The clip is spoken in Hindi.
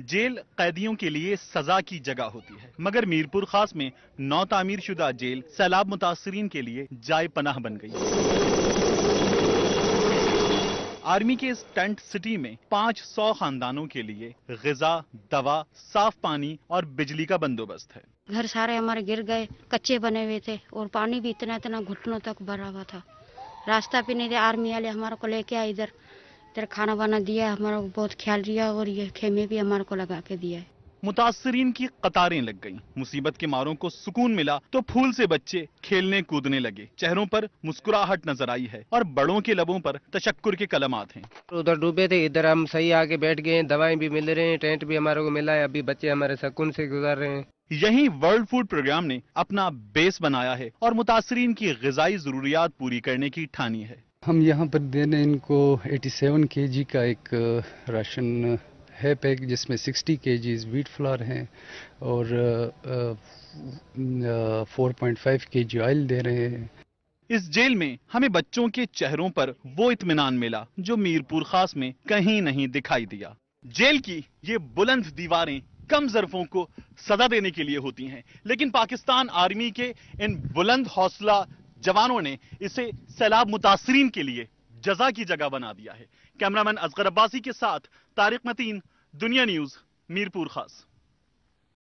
जेल कैदियों के लिए सजा की जगह होती है मगर मीरपुर खास में नौ तामीर शुदा जेल सैलाब मुतासरीन के लिए जाय पनाह बन गई आर्मी के इस टेंट सिटी में 500 खानदानों के लिए गजा दवा साफ पानी और बिजली का बंदोबस्त है घर सारे हमारे गिर गए कच्चे बने हुए थे और पानी भी इतना इतना घुटनों तक भरा हुआ था रास्ता भी नहीं थे आर्मी वाले हमारे को लेके आए इधर तेरा खाना वाना दिया है हमारा बहुत ख्याल दिया और ये खेमे भी हमारे को लगा के दिया है मुतासरीन की कतारें लग गईं, मुसीबत के मारों को सुकून मिला तो फूल से बच्चे खेलने कूदने लगे चेहरों पर मुस्कुराहट नजर आई है और बड़ों के लबों पर तशक्कुर के कलमात हैं उधर डूबे थे इधर हम सही आके बैठ गए दवाएं भी मिल रहे हैं टेंट भी हमारे को मिला है अभी बच्चे हमारे सुकून से गुजार रहे हैं यही वर्ल्ड फूड प्रोग्राम ने अपना बेस बनाया है और मुतासरीन की गजाई जरूरियात पूरी करने की ठानी है हम यहाँ पर दे रहे इनको 87 जी का एक राशन है पैक जिसमें 60 केजीज व्हीट फ्लावर हैं और 4.5 जी ऑयल दे रहे हैं इस जेल में हमें बच्चों के चेहरों पर वो इतमान मिला जो मीरपुर खास में कहीं नहीं दिखाई दिया जेल की ये बुलंद दीवारें कम जरफों को सजा देने के लिए होती हैं लेकिन पाकिस्तान आर्मी के इन बुलंद हौसला जवानों ने इसे सैलाब मुतासरीन के लिए जजा की जगह बना दिया है कैमरामैन असगर अब्बासी के साथ तारिक मतीन दुनिया न्यूज मीरपुर खास